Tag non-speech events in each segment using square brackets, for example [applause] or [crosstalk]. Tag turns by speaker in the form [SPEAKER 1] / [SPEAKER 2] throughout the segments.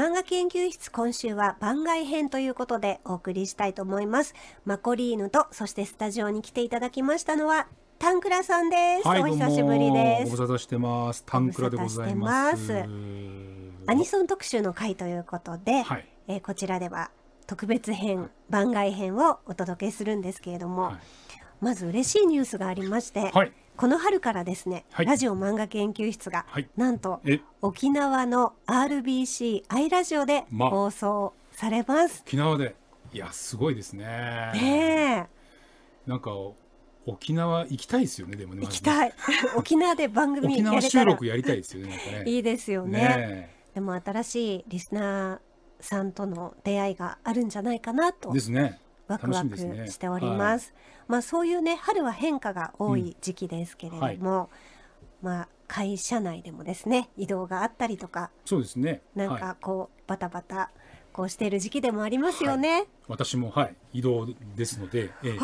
[SPEAKER 1] 漫画研究室今週は番外編ということでお送りしたいと思いますマコリーヌとそしてスタジオに来ていただきましたのはタンクラさんです、はい、お久しぶりですご無
[SPEAKER 2] 沙汰してますタンクラでございます
[SPEAKER 1] アニソン特集の回ということで、はい、えー、こちらでは特別編番外編をお届けするんですけれども、はい、まず嬉しいニュースがありまして、はいこの春からですね、はい、ラジオ漫画研究室が、はい、なんと沖縄の RBC アイラジオで
[SPEAKER 2] 放送
[SPEAKER 1] されます。ま、
[SPEAKER 2] 沖縄でいやすごいですね。え
[SPEAKER 1] え。
[SPEAKER 2] なんか沖縄行きたいですよねでもね。行きた
[SPEAKER 1] い。[laughs] 沖縄で番組沖縄収録やりたいで
[SPEAKER 2] すよね。ねいいですよね。ね
[SPEAKER 1] でも新しいリスナーさんとの出会いがあるんじゃないかなと。ですね。
[SPEAKER 2] ワクワクしております。す
[SPEAKER 1] ねはい、まあ、そういうね春は変化が多い時期ですけれども、うんはい、まあ会社内でもですね移動があったりとか、
[SPEAKER 2] そうですね。なんか
[SPEAKER 1] こう、はい、バタバタこうしている時期でもありますよね。
[SPEAKER 2] 私もはい移動ですので、ええ、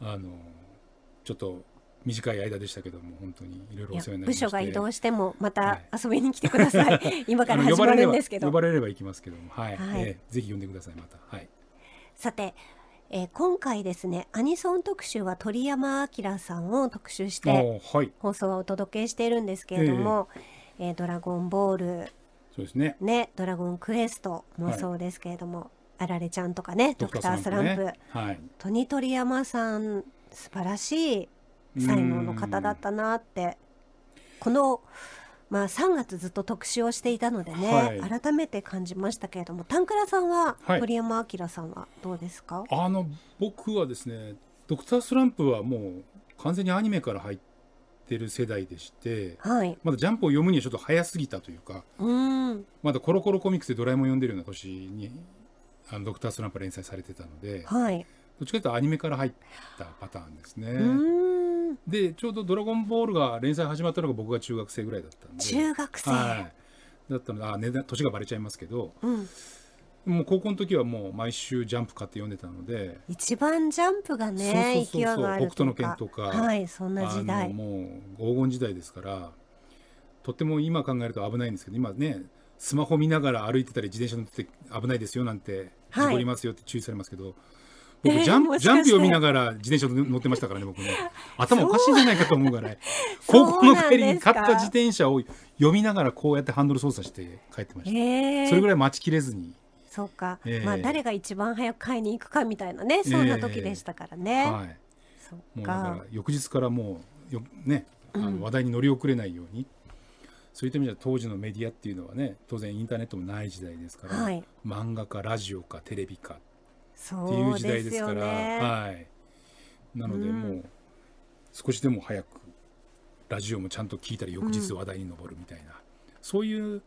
[SPEAKER 2] あのちょっと。短い間でしたけども本当にいろいろお世話になりまし部署が移動
[SPEAKER 1] してもまた遊びに来てください、はい、今から始まるんですけど呼
[SPEAKER 2] ばれれば行きますけどもはい、はいえー、ぜひ呼んでくださいまたはい
[SPEAKER 1] さて、えー、今回ですねアニソン特集は鳥山明さんを特集して放送をお届けしているんですけれども「えー、ドラゴンボール」
[SPEAKER 2] そうですね
[SPEAKER 1] ね「ドラゴンクエスト」もそうですけれども、はい、あられちゃんとかね「ドクタースランプ」ねはい、ト鳥山さん素晴らしい才能の方だったなってこのまあ、3月ずっと特集をしていたのでね、はい、改めて感じましたけれどもクラさんは、はい、鳥山明さんはどうですかあ
[SPEAKER 2] の僕はですね「ドクタースランプ」はもう完全にアニメから入ってる世代でして、はい、まだ「ジャンプ」を読むにはちょっと早すぎたというかうんまだコロコロコミックスで「ドラえもん」読んでるような年に「あのドクタースランプ」連載されてたので、はい、どっちかというとアニメから入ったパターンですね。うんでちょうど「ドラゴンボール」が連載始まったのが僕が中学生ぐらいだったん
[SPEAKER 1] で中学生、は
[SPEAKER 2] い、だったのであ値段年がばれちゃいますけど、うん、もう高校の時はもう毎週「ジャンプ」買って読んでたので一
[SPEAKER 1] 番ジャンプがねそうそ北斗の拳とかはいそんな時代
[SPEAKER 2] もう黄金時代ですからとっても今考えると危ないんですけど今ねスマホ見ながら歩いてたり自転車乗ってて危ないですよなんて絞りますよって注意されますけど、はい僕ジャン、えー、ジャンピを見ながら自転車乗ってましたからね僕ね頭おかしいんじゃないかと思うからい高校 [laughs] の帰りに買った自転車を読みながらこうやってハンドル操作して帰ってました、
[SPEAKER 1] えー、それぐらい待ちきれずにそうか、えー、まあ誰が一番早く買いに行くかみたいなねそんな時でしたからね、はい、そうもうだから
[SPEAKER 2] 翌日からもうよねあの話題に乗り遅れないように、うん、そういった意味では当時のメディアっていうのはね当然インターネットもない時代ですから、はい、漫画かラジオかテレビか
[SPEAKER 1] っていう時代ですから、ね、は
[SPEAKER 2] いなのでもう少しでも早くラジオもちゃんと聞いたら翌日話題に上るみたいな、うん、そういう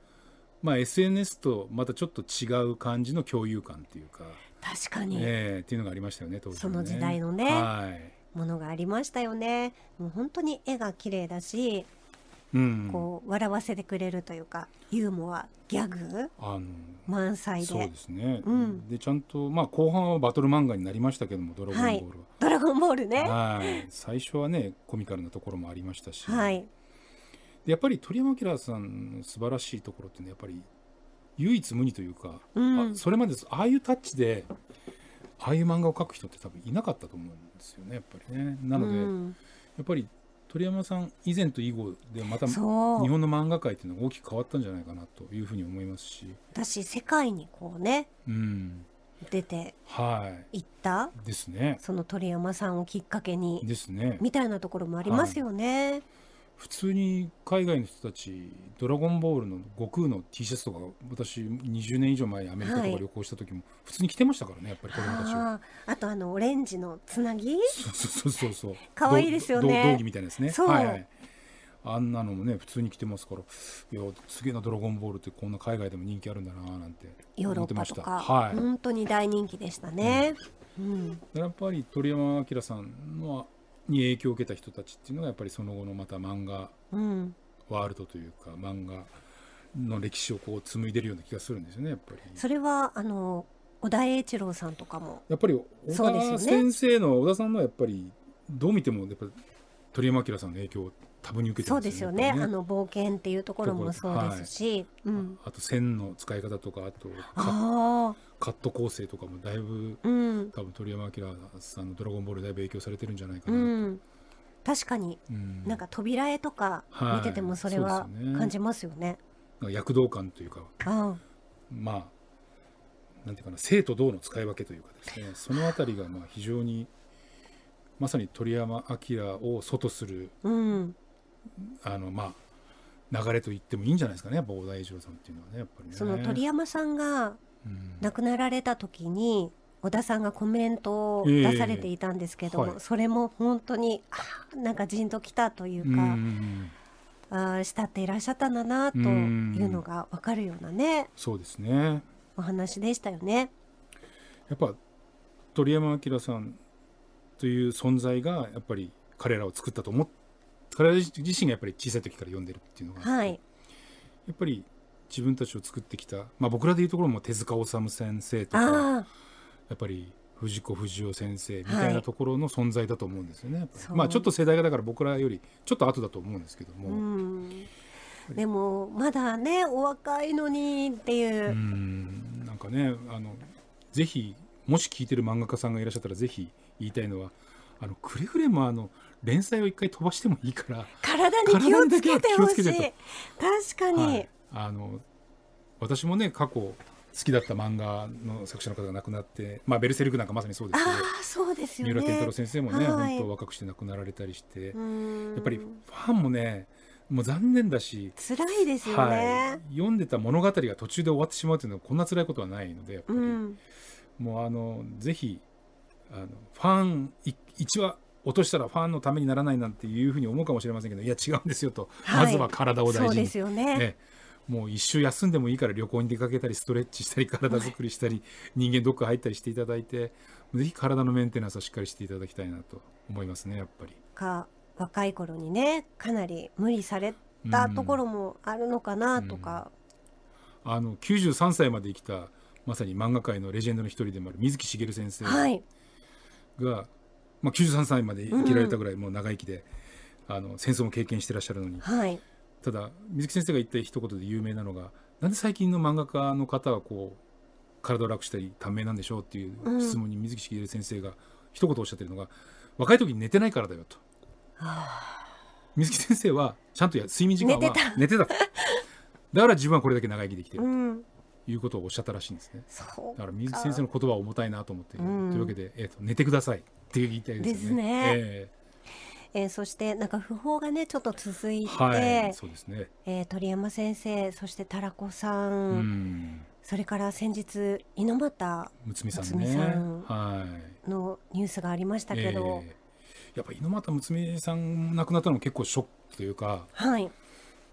[SPEAKER 2] まあ SNS とまたちょっと違う感じの共有感っていうか
[SPEAKER 1] 確かに、え
[SPEAKER 2] ー、っていうのがありましたよね当時、ね、その時代のね、はい、
[SPEAKER 1] ものがありましたよねもう本当に絵が綺麗だしこう笑わせてくれるというかユーモアギャグ
[SPEAKER 2] あの満載でそうですね、うん、でちゃんと、まあ、後半はバトル漫画になりましたけども「ドラゴンボールは」は
[SPEAKER 1] い、ドラゴンボールねは
[SPEAKER 2] い最初はねコミカルなところもありましたし、はい、でやっぱり鳥山明さんの素晴らしいところってねやっぱり唯一無二というか、うん、あそれまでああいうタッチでああいう漫画を描く人って多分いなかったと思うんですよねやっぱりね。なので、うん、やっぱり鳥山さん以前と以後でまた日本の漫画界っていうのが大きく変わったんじゃないかなというふうに思いますし
[SPEAKER 1] 私世界にこうね、うん、出ていった、はい、ですねその鳥山さんをきっかけにですねみたいなところもありますよね。はい
[SPEAKER 2] 普通に海外の人たち「ドラゴンボール」の悟空の T シャツとか私20年以上前アメリカとか旅行した時も普通に着てましたからね、はい、やっぱり子供た
[SPEAKER 1] ちはあとあのオレンジのつなぎそう
[SPEAKER 2] そうそうそう [laughs] 可愛いですよね道着みたいですねはい、はい、あんなのもね普通に着てますからいやすげえな「ドラゴンボール」ってこんな海外でも人気あるんだなーなんて思ってましたはい、本
[SPEAKER 1] 当に大人気でしたね、うん
[SPEAKER 2] うん、やっぱり鳥山明さんのに影響を受けた人たちっていうのがやっぱりその後のまた漫画ワールドというか、漫画の歴史をこう紡いでるような気がするんですよねやっぱり。
[SPEAKER 1] それはあの小田栄一郎さんとかも
[SPEAKER 2] やっぱり小田先生の、小田さんのやっぱりどう見てもやっぱ鳥山明さんの影響を多分に受けてます、ね、そうですよね、ね、あの
[SPEAKER 1] 冒険っていうところもそうですし、はいうん、
[SPEAKER 2] あと線の使い方とかあとカット構成とかもだいぶ、うん、多分鳥山明さんの「ドラゴンボール」だいぶ影響されてるんじゃないか
[SPEAKER 1] なと、うん、確かに、うん、なんか扉絵とか見ててもそれは感じますよね。
[SPEAKER 2] はい、ね躍動感というか、まあなんていうかな生と銅の使い分けというかですねその辺りがまあ非常にまさに鳥山明を外する、うん、あのまあ流れと言ってもいいんじゃないですかね、や大ぱ郎さんっていうのはね、やっぱり、ね、その鳥
[SPEAKER 1] 山さんが亡くなられた時に小田さんがコメントを出されていたんですけど、えーはい、それも本当にあなんかじんときたというか。うあ慕っていらっしゃったんだなというのが分かるようなね
[SPEAKER 2] そうですね
[SPEAKER 1] お話でしたよね。
[SPEAKER 2] やっぱ鳥山明さんという存在がやっぱり彼らを作ったと思っ彼ら自身がやっぱり小さい時から読んでるっていうのが、はい、やっぱり自分たちを作ってきた、まあ、僕らでいうところも手塚治虫先生とかやっぱり藤子不二雄先生みたいなところの存在だと思うんですよね、はい、まあちょっと世代がだから僕らよりちょっと後だと思うんですけど
[SPEAKER 1] も。でもまだねお若いのにっていうう
[SPEAKER 2] んなんかねあのぜひもし聞いてる漫画家さんがいらっしゃったらぜひ言いたいのはあのくれぐれもあの連載を一回飛ばしてもいいから
[SPEAKER 1] 体に気をつけてほしい確かに、はい
[SPEAKER 2] あの私もね過去好きだった漫画の作者の方が亡くなって「まあ、ベルセルク」なんかまさにそうですけど
[SPEAKER 1] そうですよ、ね、三浦健太郎先生もね、はい、本当
[SPEAKER 2] 若くして亡くなられたりしてやっぱりファンもねもう残念だし辛
[SPEAKER 1] いですよね、は
[SPEAKER 2] い、読んでた物語が途中で終わってしまうというのはこんな辛いことはないのでやっぱり、うん、もうあのぜひあのファン1話落としたらファンのためにならないなんていうふうに思うかもしれませんけどいや違うんですよと、はい、まずは体を大事に、そうですよね、ねもう一周休んでもいいから旅行に出かけたりストレッチしたり体作りしたり人間ドック入ったりしていただいてぜひ体のメンテナンスをしっかりしていただきたいなと思いますねやっぱり。
[SPEAKER 1] か若い頃にねかなり無理されたところもあるのかなとか。
[SPEAKER 2] あの93歳まで生きたまさに漫画界のレジェンドの一人でもある水木しげる先生が、はい、まあ、93歳まで生きられたぐらいもう長生きで、うん、あの戦争も経験してらっしゃるのに。はいただ水木先生が言った一言で有名なのがなんで最近の漫画家の方はこう体を楽したり短命なんでしょうっていう質問に水木しげる先生が一言おっしゃってるのが、うん、若い時に寝てないからだよと。水木先生はちゃんと睡眠時間は寝てただから自分はこれだけ長生きできてると。うんいうことをおっしゃったらしいんですね。だから水木先生の言葉は重たいなと思って、うん、というわけで、えーと、寝てくださいって言いたいですね。ですね。えー
[SPEAKER 1] えー、そしてなんか訃報がねちょっと続いて、はいそうですねえー、鳥山先生そしてたらこさんそれから先日猪俣睦さん、ね,、のニュースがありましたけど、はいえ
[SPEAKER 2] ー、やっぱ猪俣睦さん亡くなったのも結構ショックというか、はい、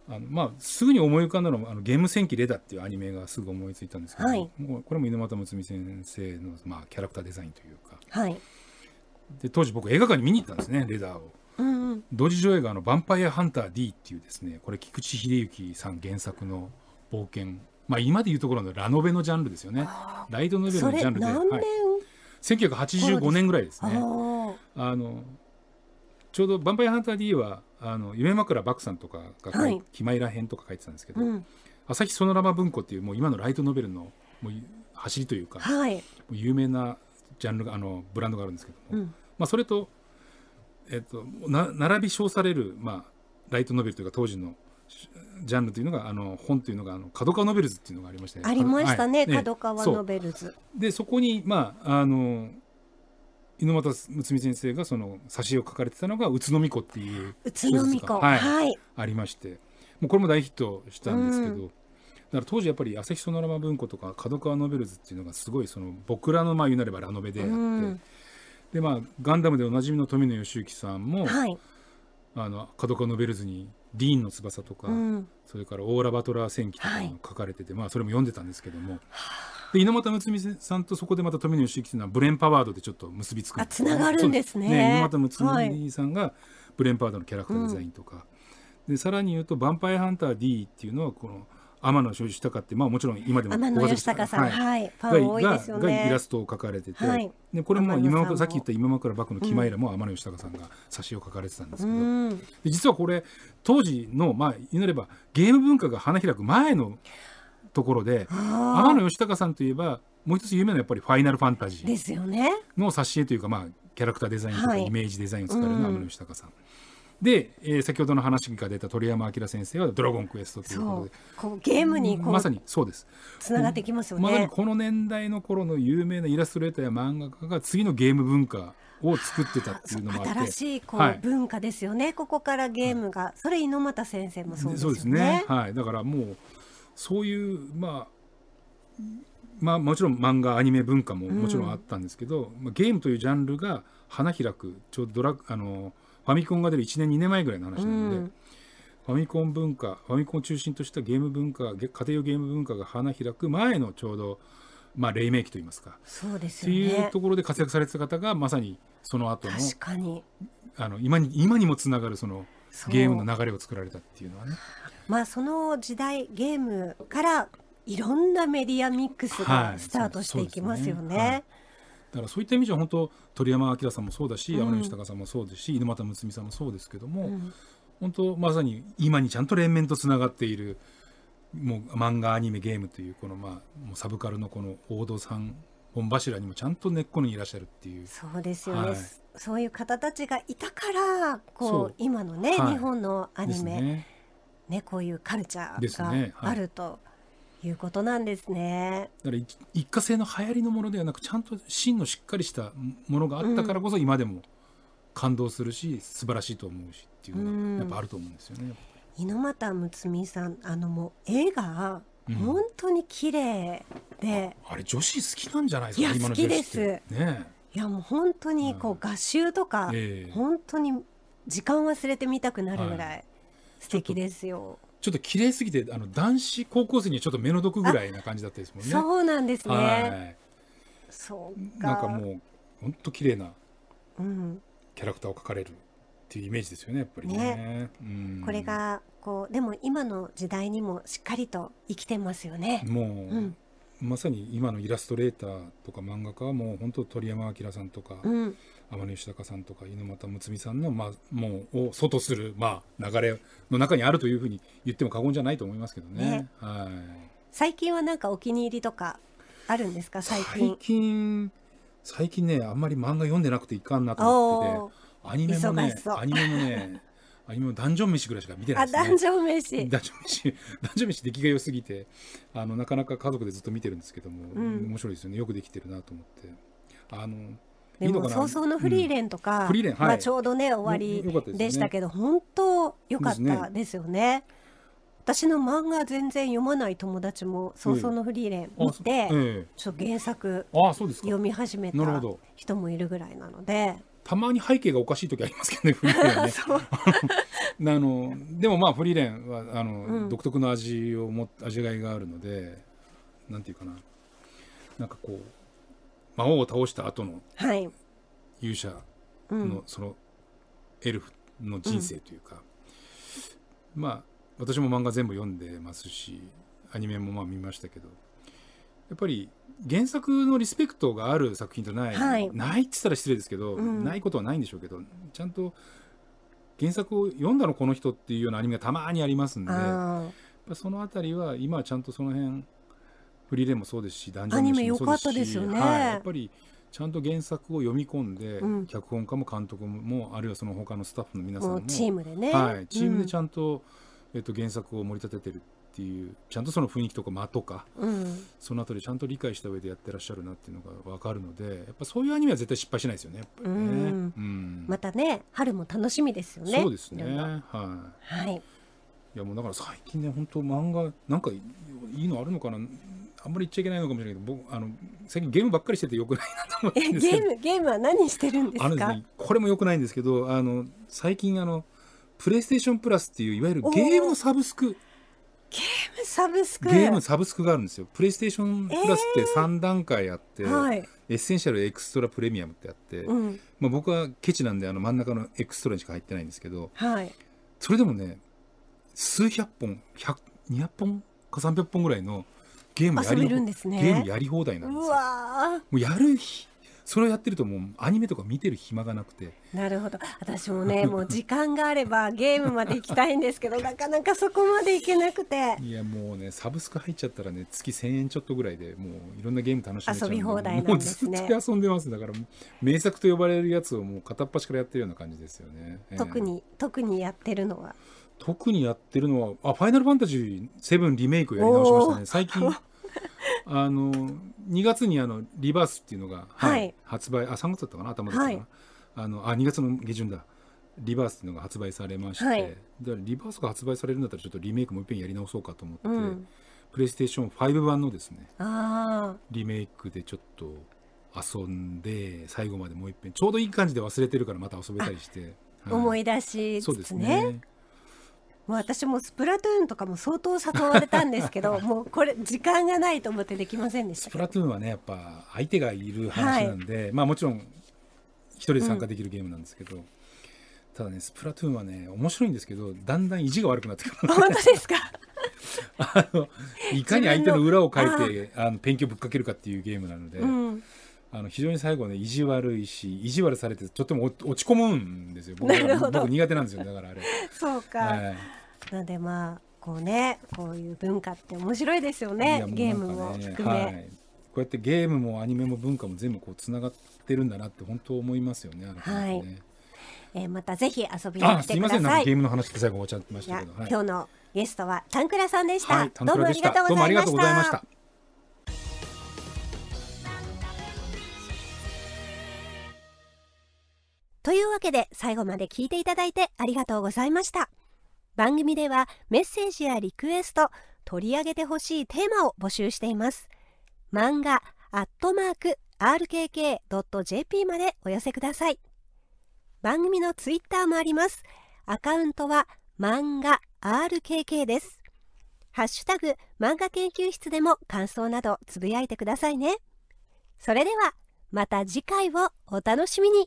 [SPEAKER 2] あのまあ、すぐに思い浮かんだのは「あのゲーム戦記レダ」っていうアニメがすぐ思いついたんですけど、はい、これも猪俣睦先生の、まあ、キャラクターデザインというか、はい、で当時僕映画館に見に行ったんですねレダーを。同時上映があの「ヴァンパイアハンター D」っていうですねこれ菊池秀之さん原作の冒険まあ今でいうところのラノベのジャンルですよねライトノベルのジャンルで、はい、1985年ぐらいですねあのちょうど「ヴァンパイアハンター D は」の夢枕漠さんとかが、はい、気まいら編」とか書いてたんですけど、うん、朝日ソノラマ文庫っていうもう今のライトノベルのもう走りというか、はい、有名なジャンルがあのブランドがあるんですけども、うん、まあ、それとえっと、並び称される、まあ、ライトノベルというか当時のジャンルというのがあの本というのがあの角川ノベルズっていうのがありましたね。ありましたね、角、はいね、川ノベルズ。でそこにまああの猪俣睦先生がその挿絵を書かれてたのが宇都宮子っていう宇都宮子、はい、はい、ありまして、もうこれも大ヒットしたんですけど。うん、だから当時やっぱり朝日ソノラマ文庫とか角川ノベルズっていうのがすごいその僕らのまあ言うなればラノベであって、うんでまあガンダムでおなじみの富野義行さんも、はい、あの角川ノベルズに「ディーンの翼」とか、うん、それから「オーラ・バトラー戦記」とかも書かれてて、はい、まあそれも読んでたんですけども。で猪俣睦美さんとそこでまた富野義行というのはブレンパワードでちょっと結びつくあつながるんですねね猪俣睦美さんがブレンパワードのキャラクターデザインとか、はい、でさらに言うと「ヴァンパイアハンター D」っていうのはこの「天野義孝って、まあ、もちろん今でも天野義さん、はいファン多いですよねがイラストを描かれてて、はい、でこれも今もさっき言った今枕幕の「キマイラ」も天野義孝さんが挿絵を描かれてたんですけど、うん、実はこれ当時のまあ言うなればゲーム文化が花開く前のところで天野義孝さんといえばもう一つ有名なやっぱり「ファイナルファンタジー」の挿絵というか、まあ、キャラクターデザインとかイメージデザインを使える天野義孝さん。はいうんで、えー、先ほどの話が出た鳥山明先生は「ドラゴンクエスト」ということで
[SPEAKER 1] こうゲームにまさにそうですつながってきますよねまさにこ
[SPEAKER 2] の年代の頃の有名なイラストレーターや漫画家が次のゲーム文化を作ってたっていうのもあって新しいこう、
[SPEAKER 1] 文化ですよねここからゲームが、うん、それ猪俣先生もそうですねそうですね、
[SPEAKER 2] はい、だからもうそういうまあまあ、もちろん漫画アニメ文化ももちろんあったんですけど、うん、まあ、ゲームというジャンルが花開くちょうどドラあのファミコンが出る1年2年前ぐらいの話なので、うん、ファミコン文化ファミコンを中心としたゲーム文化家庭用ゲーム文化が花開く前のちょうどまあ、黎明期といいますかそ
[SPEAKER 1] うです、ね、っていうと
[SPEAKER 2] ころで活躍されてた方がまさにその後の確かにあの今に今にもつながるそのゲームの流れを作られたっていうのはね。
[SPEAKER 1] まあ、その時代ゲームからいろんなメディアミックスがスタートしていきますよね。はい
[SPEAKER 2] だからそういった意味じゃ本当鳥山明さんもそうだし、うん、山根隆さんもそうですし猪俣睦美さんもそうですけども、うん、本当まさに今にちゃんと連綿とつながっているもう漫画アニメゲームというこのまあもうサブカルのこの王道さん本柱にもちゃんと根っこにいらっしゃるっていうそ
[SPEAKER 1] うですよね、はい、そういう方たちがいたからこう今のね、はい、日本のアニメね、ね、こういうカルチャーがあると。いうことなんですね
[SPEAKER 2] だから一過性の流行りのものではなくちゃんと真のしっかりしたものがあったからこそ今でも感動するし、うん、素晴らしいと思うしっていうのがやっぱあると思うんですよね。
[SPEAKER 1] 猪俣睦さんあのもう絵が本当に綺麗で、
[SPEAKER 2] うん、あれ女子好きなんじゃないですかいや好きですね
[SPEAKER 1] いやもう本当にこう、画集とか、うえ本当に時間忘れてみたくなるぐらい素敵ですよ。
[SPEAKER 2] ちょっと綺麗すぎてあの男子高校生にはちょっと目の毒ぐらいな感じだったですもんね。そうなんですね。はい
[SPEAKER 1] そうなんかも
[SPEAKER 2] う本当綺麗なキャラクターを描かれるっていうイメージですよねやっぱりね。ねうん、これ
[SPEAKER 1] がこうでも今の時代にもしっかりと生きてますよね。もう、うん、
[SPEAKER 2] まさに今のイラストレーターとか漫画家はもう本当鳥山明さんとか、うん、天野義孝さんとか猪俣睦さんの、まあ、もうを外する、まあ、流れの中にあるというふうに言っても過言じゃないと思いますけどね。ねはい、
[SPEAKER 1] 最近はなんかお気に入りとかあるんですか最近
[SPEAKER 2] 最近ねあんまり漫画読んでなくていかんなと思っててアニメもねアニメもねあ今ダンジョン飯ぐらいしか見てないです、ね、あダンジョン飯ダンジョン飯ダンジョン飯出来が良すぎてあのなかなか家族でずっと見てるんですけども、うん、面白いですよねよくできてるなと思ってあのでも早々のフリー
[SPEAKER 1] レンとか、うんはい、まあ、ちょうどね終わりでしたけど、ね、本当良かったですよね。私の漫画全然読まない友達も「早々のフリーレン」見て、ええ、ちょっと原作
[SPEAKER 2] 読
[SPEAKER 1] み始めた人もいるぐらいなので
[SPEAKER 2] たまに背景がおかしい時ありますけどねフリーレンね [laughs] [laughs] あのでもまあフリーレンはあの、うん、独特の味をも味わいがあるのでなんていうかななんかこう魔王を倒した後の勇者の、うん、そのエルフの人生というか、うん、まあ私も漫画全部読んでますしアニメもまあ見ましたけどやっぱり原作のリスペクトがある作品とない、はい、ないって言ったら失礼ですけど、うん、ないことはないんでしょうけどちゃんと原作を読んだのこの人っていうようなアニメがたまにありますんでその辺りは今はちゃんとその辺フリーレンもそうですしダンジョンもそうですし、ねはい、やっぱりちゃんと原作を読み込んで、うん、脚本家も監督もあるいはその他のスタッフの皆さんもチームでね、はい、チームでちゃんと、うん、えっと、原作を盛り立ててるっていうちゃんとその雰囲気とか間とか、うん、そのあたりちゃんと理解した上でやってらっしゃるなっていうのが分かるのでやっぱそういうアニメは絶対失敗しないですよねね、うんうん、
[SPEAKER 1] またね春も楽しみですよねそうですねはい、
[SPEAKER 2] はい、いやもうだから最近ね本当漫画なんかいいのあるのかなあんまり言っちゃいけないのかもしれないけど僕あの最近ゲームばっかりしててよくないなと思って [laughs] ゲー
[SPEAKER 1] ムゲームは何してるんですかあのです、ね、
[SPEAKER 2] これもよくないんですけどあの最近あのプレイステーションプラスっていういわゆるゲームのサブスクゲームサブスクゲームサブスクがあるんですよプレイステーションプラスって3段階あって、えーはい、エッセンシャルエクストラプレミアムってあって、うん、まあ、僕はケチなんであの真ん中のエクストラにしか入ってないんですけど、はい、それでもね数百本200本か300本ぐらいのゲームやり,、ゲームやり放題なんです
[SPEAKER 1] よ。う
[SPEAKER 2] もうやるそれをやってるともうアニメとか見てる暇がなくて
[SPEAKER 1] なるほど私もね [laughs] もう時間があればゲームまで行きたいんですけど [laughs] なかなかそこまで行けなくて
[SPEAKER 2] いやもうねサブスク入っちゃったらね月1000円ちょっとぐらいでもういろんなゲーム楽しめちゃう遊び放題なんですねもうずっと遊んでますだから名作と呼ばれるやつをもう片っ端からやってるような感じですよね特
[SPEAKER 1] に、えー、特にやってるのは
[SPEAKER 2] 特にやってるのはあファイナルファンタジー7リメイクやり直しましたね最近 [laughs] あの2月にあのリバースっていうのが、はい、発売あ3月だったかな頭だったかな、はい、あのあ2月の下旬だリバースっていうのが発売されまして、はい、だリバースが発売されるんだったらちょっとリメイクもう一んやり直そうかと思って、うん、プレイステーション5版のですねリメイクでちょっと遊んで最後までもう一んちょうどいい感じで忘れてるからまた遊べたりして、はい、思い
[SPEAKER 1] 出しつつね。そうですねもう私もスプラトゥーンとかも相当誘われたんですけど [laughs] もうこれ時間がないと思ってできま
[SPEAKER 2] せんでしたスプラトゥーンはねやっぱ相手がいる話なんで、はい、まあもちろん一人で参加できるゲームなんですけど、うん、ただねスプラトゥーンはね面白いんですけどだんだん意地が悪くなってくる本当ですか [laughs] あのいかに相手の裏をかいてあのペンキをぶっかけるかっていうゲームなので、うん、あの非常に最後ね意地悪いし意地悪されてとっても落ち込むんですよ僕僕苦手なんですよだからあれ
[SPEAKER 1] そうか、はい、なんでまあこうねこういう文化って面白いですよね、ね、ゲームも含め、はい、
[SPEAKER 2] こうやってゲームもアニメも文化も全部こうつながってるんだなって本当思いますよねねはい
[SPEAKER 1] えー、またぜひ遊びに来てください。いゲームの
[SPEAKER 2] 話って最後終わっちゃってましたけど、はい、今日
[SPEAKER 1] のゲストはタンクラさんでした。はい、どうもありがとうございました。というわけで最後まで聞いていただいてありがとうございました。番組ではメッセージやリクエスト、取り上げてほしいテーマを募集しています。漫画アットマーク rkk.jp までお寄せください。番組のツイッターもあります。アカウントは漫画 rkk です。ハッシュタグ漫画研究室でも感想などつぶやいてくださいね。それではまた次回をお楽しみに。